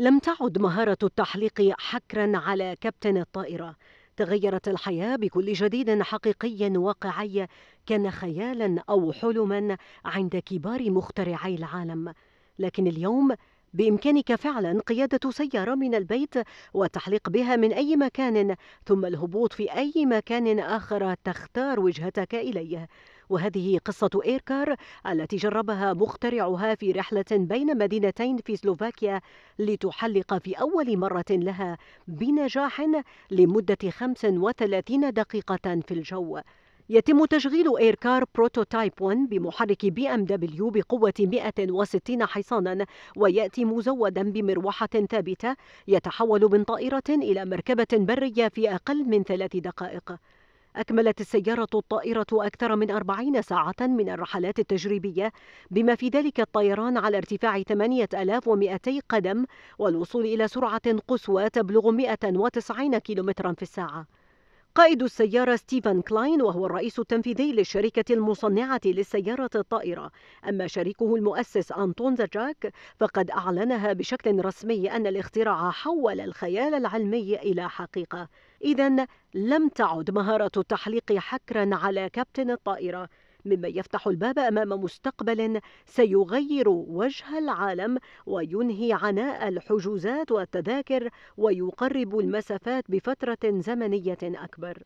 لم تعد مهارة التحليق حكرا على كابتن الطائرة تغيرت الحياة بكل جديد حقيقي واقعي كان خيالا أو حلما عند كبار مخترعي العالم لكن اليوم بإمكانك فعلا قيادة سيارة من البيت وتحليق بها من أي مكان ثم الهبوط في أي مكان آخر تختار وجهتك إليه وهذه قصة إيركار التي جربها مخترعها في رحلة بين مدينتين في سلوفاكيا لتحلق في أول مرة لها بنجاح لمدة 35 دقيقة في الجو يتم تشغيل إيركار بروتوتايب 1 بمحرك بي ام دبليو بقوة 160 حصانا ويأتي مزودا بمروحة ثابتة يتحول من طائرة إلى مركبة برية في أقل من ثلاث دقائق أكملت السيارة الطائرة أكثر من أربعين ساعة من الرحلات التجريبية بما في ذلك الطيران على ارتفاع 8200 قدم والوصول إلى سرعة قصوى تبلغ 190 كيلومترا في الساعة قائد السيارة ستيفن كلاين وهو الرئيس التنفيذي للشركة المصنعة للسيارة الطائرة أما شريكه المؤسس أنطون زجاك فقد أعلنها بشكل رسمي أن الاختراع حول الخيال العلمي إلى حقيقة إذا لم تعد مهارة التحليق حكرا على كابتن الطائرة مما يفتح الباب أمام مستقبل سيغير وجه العالم وينهي عناء الحجوزات والتذاكر ويقرب المسافات بفترة زمنية أكبر